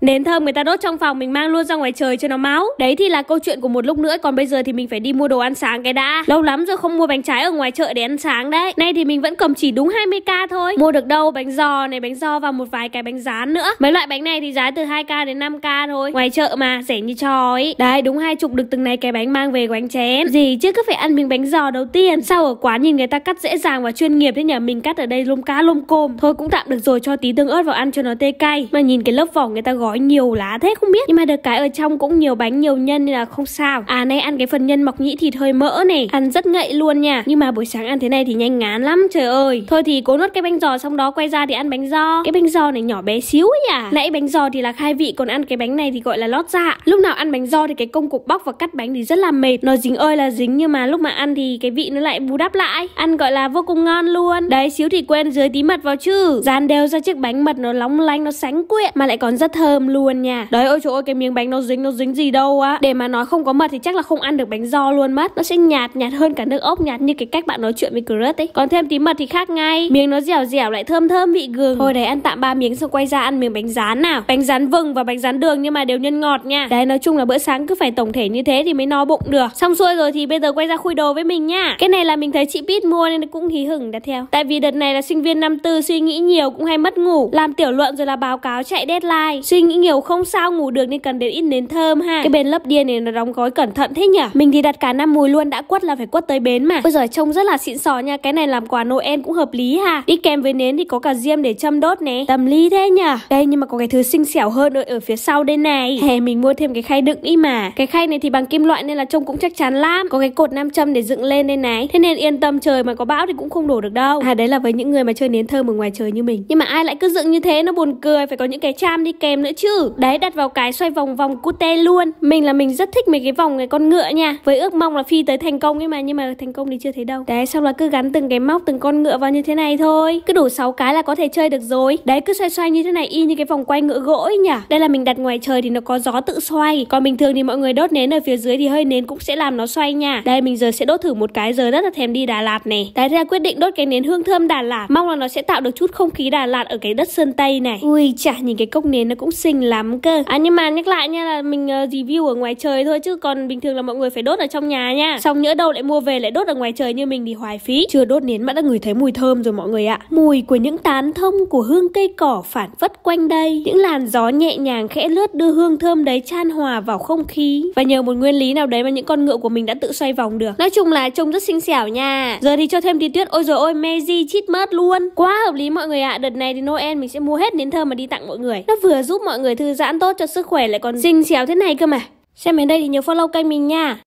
Nến thơm người ta đốt trong phòng mình mang luôn ra ngoài trời cho nó máu. Đấy thì là câu chuyện của một lúc nữa còn bây giờ thì mình phải đi mua đồ ăn sáng cái đã. Lâu lắm rồi không mua bánh trái ở ngoài chợ để ăn sáng đấy. Nay thì mình vẫn cầm chỉ đúng 20k thôi. Mua được đâu bánh giò này, bánh giò và một vài cái bánh rán nữa. Mấy loại bánh này thì giá từ 2k đến 5k thôi. Ngoài chợ mà rẻ như trò ấy. Đấy đúng hai chục được từng này cái bánh mang về của anh chén. Gì chứ cứ phải ăn miếng bánh giò đầu tiên. Sao ở quán nhìn người ta cắt dễ dàng và chuyên nghiệp thế nhà mình cắt ở đây lôm cá lôm côm. Thôi cũng tạm được rồi cho tí tương ớt vào ăn cho nó tê cay. Mà nhìn cái lớp vỏ người ta gói có nhiều lá thế không biết nhưng mà được cái ở trong cũng nhiều bánh nhiều nhân nên là không sao à nay ăn cái phần nhân mọc nhĩ thịt hơi mỡ này ăn rất ngậy luôn nha nhưng mà buổi sáng ăn thế này thì nhanh ngán lắm trời ơi thôi thì cố nốt cái bánh giò xong đó quay ra thì ăn bánh giò cái bánh giò này nhỏ bé xíu ấy à nãy bánh giò thì là khai vị còn ăn cái bánh này thì gọi là lót dạ lúc nào ăn bánh giò thì cái công cuộc bóc và cắt bánh thì rất là mệt nó dính ơi là dính nhưng mà lúc mà ăn thì cái vị nó lại bù đắp lại ăn gọi là vô cùng ngon luôn đấy xíu thì quên dưới tí mật vào chứ dàn đều ra chiếc bánh mật nó lóng lanh nó sánh quyện mà lại còn rất thơm thơm luôn nha đấy ôi trời ơi cái miếng bánh nó dính nó dính gì đâu á để mà nói không có mật thì chắc là không ăn được bánh giò luôn mất nó sẽ nhạt nhạt hơn cả nước ốc nhạt như cái cách bạn nói chuyện với crush ấy còn thêm tí mật thì khác ngay miếng nó dẻo dẻo lại thơm thơm vị gừng thôi đấy ăn tạm ba miếng xong quay ra ăn miếng bánh rán nào bánh rán vừng và bánh rán đường nhưng mà đều nhân ngọt nha đấy nói chung là bữa sáng cứ phải tổng thể như thế thì mới no bụng được xong xuôi rồi thì bây giờ quay ra khui đồ với mình nha cái này là mình thấy chị Pit mua nên cũng hí hửng đặt theo tại vì đợt này là sinh viên năm tư suy nghĩ nhiều cũng hay mất ngủ làm tiểu luận rồi là báo cáo chạy deadline suy nghĩ nghĩ nhiều không sao ngủ được nên cần đến ít nến thơm ha cái bên lớp đia này nó đóng gói cẩn thận thế nhỉ mình thì đặt cả năm mùi luôn đã quất là phải quất tới bến mà bây giờ trông rất là xịn sò nha cái này làm quà noel cũng hợp lý ha đi kèm với nến thì có cả diêm để châm đốt nè tầm ly thế nhỉ đây nhưng mà có cái thứ xinh xẻo hơn ở, ở phía sau đây này hè mình mua thêm cái khay đựng đi mà cái khay này thì bằng kim loại nên là trông cũng chắc chắn lắm có cái cột nam châm để dựng lên đây này thế nên yên tâm trời mà có bão thì cũng không đổ được đâu à đấy là với những người mà chơi nến thơm ở ngoài trời như mình nhưng mà ai lại cứ dựng như thế nó buồn cười phải có những cái cham đi kèm nữa chứ Đấy đặt vào cái xoay vòng vòng cute luôn Mình là mình rất thích mấy cái vòng cái con ngựa nha Với ước mong là phi tới thành công ấy mà Nhưng mà thành công thì chưa thấy đâu Đấy xong là cứ gắn từng cái móc từng con ngựa vào như thế này thôi Cứ đủ 6 cái là có thể chơi được rồi Đấy cứ xoay xoay như thế này y như cái vòng quay ngựa gỗ ấy nhỉ Đây là mình đặt ngoài trời thì nó có gió tự xoay Còn bình thường thì mọi người đốt nến ở phía dưới thì hơi nến cũng sẽ làm nó xoay nha Đây mình giờ sẽ đốt thử một cái giờ rất là thèm đi Đà Lạt này Đấy ra quyết định đốt cái nến hương thơm Đà Lạt Mong là nó sẽ tạo được chút không khí Đà Lạt ở cái đất sơn Tây này Ui chà nhìn cái cốc nến nó cũng xinh xinh lắm cơ À nhưng mà nhắc lại nha là mình ờ, review ở ngoài trời thôi Chứ còn bình thường là mọi người phải đốt ở trong nhà nha Xong nhỡ đâu lại mua về lại đốt ở ngoài trời như mình thì hoài phí Chưa đốt nến mà đã ngửi thấy mùi thơm rồi mọi người ạ Mùi của những tán thông của hương cây cỏ phản vất quanh đây Những làn gió nhẹ nhàng khẽ lướt đưa hương thơm đấy chan hòa vào không khí Và nhờ một nguyên lý nào đấy mà những con ngựa của mình đã tự xoay vòng được Nói chung là trông rất xinh xẻo nha Giờ thì cho thêm tí tuyết Ôi rồi ôi Meiji chít mất luôn Quá hợp lý mọi người ạ Đợt này thì Noel mình sẽ mua hết nến thơm mà đi tặng mọi người Nó vừa giúp mọi người thư giãn tốt cho sức khỏe lại còn xinh xéo thế này cơ mà. Xem đến đây thì nhớ follow kênh mình nha.